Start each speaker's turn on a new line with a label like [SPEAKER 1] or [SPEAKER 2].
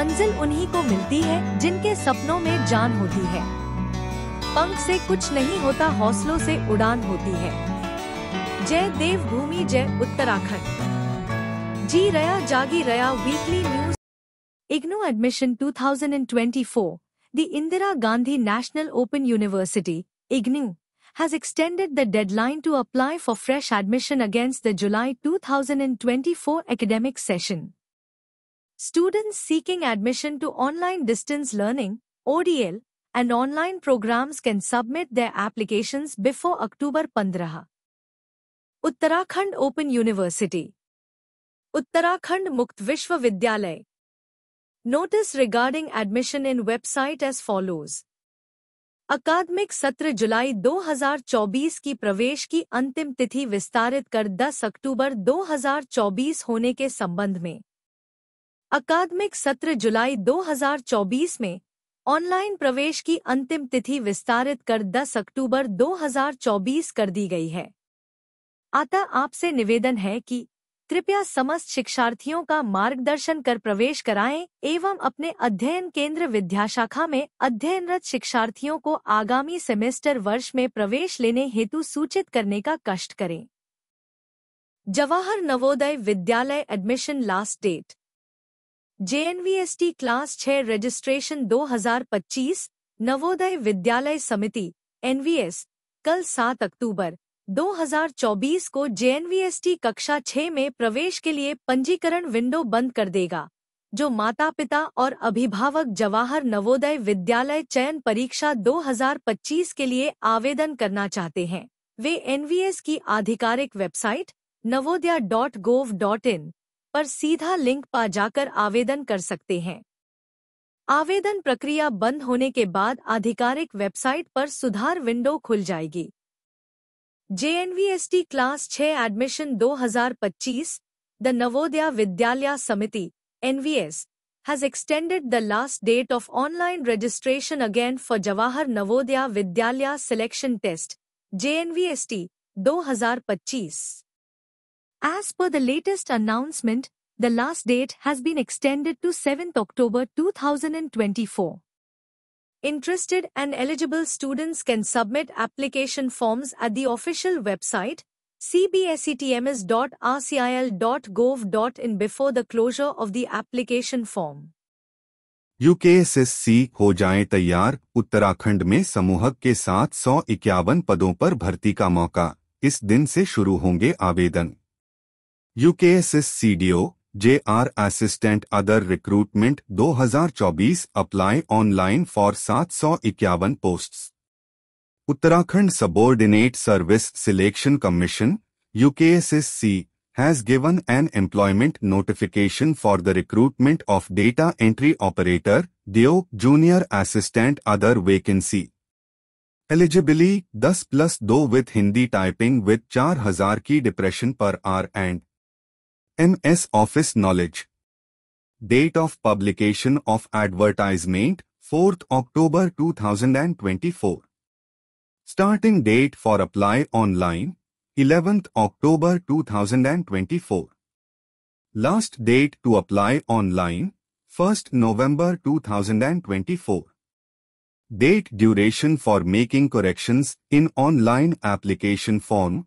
[SPEAKER 1] मंजिल उन्हीं को मिलती है जिनके सपनों में जान होती है पंख से कुछ नहीं होता हौसलों से उड़ान होती है जय देव भूमि जय उत्तराखंड जी रया जागी रया weekly news IGNOU admission 2024, the Indira Gandhi National Open University IGNOU has extended the deadline to apply for fresh admission against the July 2024 academic session Students seeking admission to online distance learning, ODL, and online programs can submit their applications before October 15. Uttarakhand Open University Uttarakhand Mukt Vishwavidyalay Notice regarding admission in website as follows. अकादमिक सत्र जुलाई 2024 की प्रवेश की अंतिम तिथि विस्तारित कर 10 अक्टूबर 2024 होने के संबंध में अकादमिक सत्र जुलाई 2024 में ऑनलाइन प्रवेश की अंतिम तिथि विस्तारित कर 10 अक्टूबर 2024 कर दी गई है अतः आपसे निवेदन है कि कृपया समस्त शिक्षार्थियों का मार्गदर्शन कर प्रवेश कराएं एवं अपने अध्ययन केंद्र विद्याशाखा में अध्ययनरत शिक्षार्थियों को आगामी सेमेस्टर वर्ष में प्रवेश लेने हेतु सूचित करने का कष्ट करें Jawahar Navodaya Vidyalaya admission last date JNVST class छह रजिस्ट्रेशन 2025 नवोदय विद्यालय समिति एनवीएस कल 7 अक्टूबर 2024 को जेएनवीएसटी कक्षा 6 में प्रवेश के लिए पंजीकरण विंडो बंद कर देगा जो माता पिता और अभिभावक जवाहर नवोदय विद्यालय चयन परीक्षा 2025 के लिए आवेदन करना चाहते हैं वे एनवीएस की आधिकारिक website Navodaya dot gov dot in पर सीधा लिंक पा जाकर आवेदन कर सकते हैं आवेदन प्रक्रिया बंद होने के बाद आधिकारिक वेबसाइट पर सुधार विंडो खुल जाएगी JNVST class 6 admission 2025, the Navodaya Vidyalaya Samiti NVS has extended the last date of online registration again for Jawahar Navodaya Vidyalaya selection test JNVST 2025 As per the latest announcement, the last date has been extended to 7th October 2024. Interested and eligible students can submit application forms at the official website cbsetms.rcil.gov.in before the closure of the application form.
[SPEAKER 2] UKSSC हो जाएं तैयार उत्तराखंड में समूहक के सात सौ इक्यावन पदों पर भर्ती का मौका इस दिन से शुरू होंगे आवेदन UK S S UKSS CDO J R assistant other recruitment दो हजार चौबीस अप्लाई ऑनलाइन फॉर सात सौ इक्यावन post Uttarakhand subordinate service selection commission UK S S C has given an employment notification for the recruitment of data entry operator DEO junior assistant other vacancy eligibility दस plus दो with Hindi typing with हजार की depression पर आर and MS Office Knowledge Date of publication of advertisement 4th October 2024 Starting date for apply online 11th October 2024 Last date to apply online 1st November 2024 Date duration for making corrections in online application form